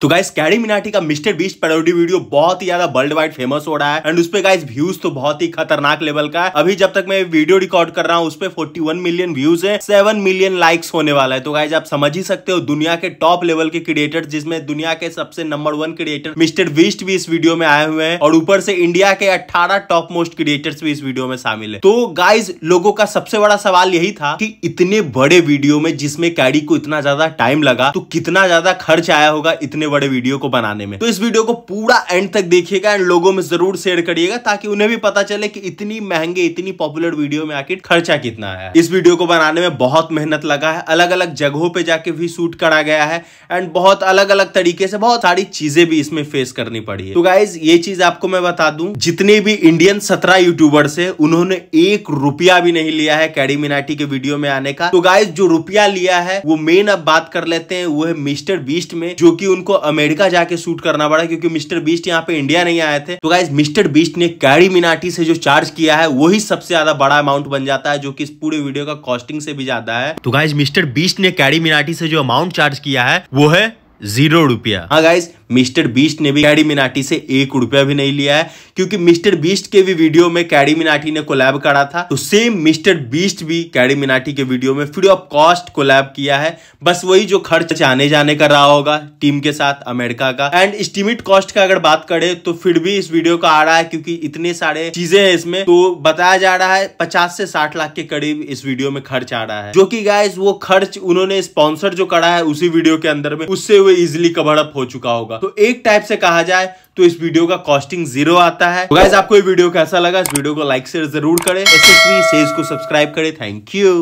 तो गाइस कैडी मिनाटी का mister beast parody video बहुत ही ज्यादा वर्ल्ड वाइड फेमस हो रहा है एंड उस गाइस व्यूज तो बहुत ही खतरनाक लेवल का है अभी जब तक मैं वीडियो रिकॉर्ड कर रहा हूँ उस पे 41 मिलियन व्यूज है 7 मिलियन लाइक्स होने वाला है तो गाइज आप समझ ही सकते हो दुनिया के टॉप लेवल के क्रिएटर जिसमें दुनिया के सबसे number one creator Mister Beast भी इस वीडियो में आए हुए हैं और ऊपर से इंडिया के अट्ठारह टॉप मोस्ट क्रिएटर्स भी इस वीडियो में शामिल है तो गाइज लोगों का सबसे बड़ा सवाल यही था कि इतने बड़े वीडियो में जिसमें कैडी को इतना ज्यादा टाइम लगा तो कितना ज्यादा खर्च आया होगा इतने बड़े वीडियो को बनाने में तो इस वीडियो को पूरा एंड तक देखिएगा एंड लोगों में जरूर शेयर करिएगा ताकि उन्हें भी पता चले कि इतनी महंगे इतनी पॉपुलर वीडियो में आखिर खर्चा कितना है इस वीडियो को बनाने में बहुत मेहनत लगा है अलग अलग जगहों पे जाके भी शूट करा गया है एंड बहुत अलग अलग तरीके से बहुत सारी चीजें भी इसमें फेस करनी पड़ी है तो गाइज ये चीज आपको मैं बता दू जितने भी इंडियन सत्रह यूट्यूबर्स है उन्होंने एक रुपया भी नहीं लिया है कैडी मिनाटी के वीडियो में आने का तो गाइज जो रुपया लिया है वो मेन अब बात कर लेते हैं वो है मिस्टर बीस्ट में जो की उनको अमेरिका जाके शूट करना पड़ा क्योंकि मिस्टर बीस्ट यहाँ पे इंडिया नहीं आए थे तो गाइज मिस्टर बीस्ट ने कैरी मिनाटी से जो चार्ज किया है वही सबसे ज्यादा बड़ा अमाउंट बन जाता है जो कि इस पूरे वीडियो का कॉस्टिंग से भी ज्यादा है तो गाइज मिस्टर बीस्ट ने कैरी मिनाटी से जो अमाउंट चार्ज किया है वो है जीरो रुपया हाँ गाइज मिस्टर बीस्ट ने भी कैडी मिनाटी से एक रुपया भी नहीं लिया है क्योंकि मिस्टर बीस्ट के भी वीडियो में कैडी मिनाटी ने कोलैब करा था तो सेम मिस्टर बीस्ट भी कैडी मिनाटी के वीडियो में फ्री ऑफ कॉस्ट कोलैब किया है बस वही जो खर्च आने जाने का रहा होगा टीम के साथ अमेरिका का एंड एस्टिमेट कॉस्ट का अगर बात करें तो फिर भी इस वीडियो का आ रहा है क्योंकि इतने सारे चीजें है इसमें तो बताया जा रहा है पचास से साठ लाख के करीब इस वीडियो में खर्च आ रहा है जो की गाइज वो खर्च उन्होंने स्पॉन्सर जो करा है उसी वीडियो के अंदर में उससे वो इजिली कवर अप हो चुका होगा तो एक टाइप से कहा जाए तो इस वीडियो का कॉस्टिंग जीरो आता है तो आपको ये वीडियो कैसा लगा इस वीडियो को लाइक शेयर जरूर करें एस एस को सब्सक्राइब करें थैंक यू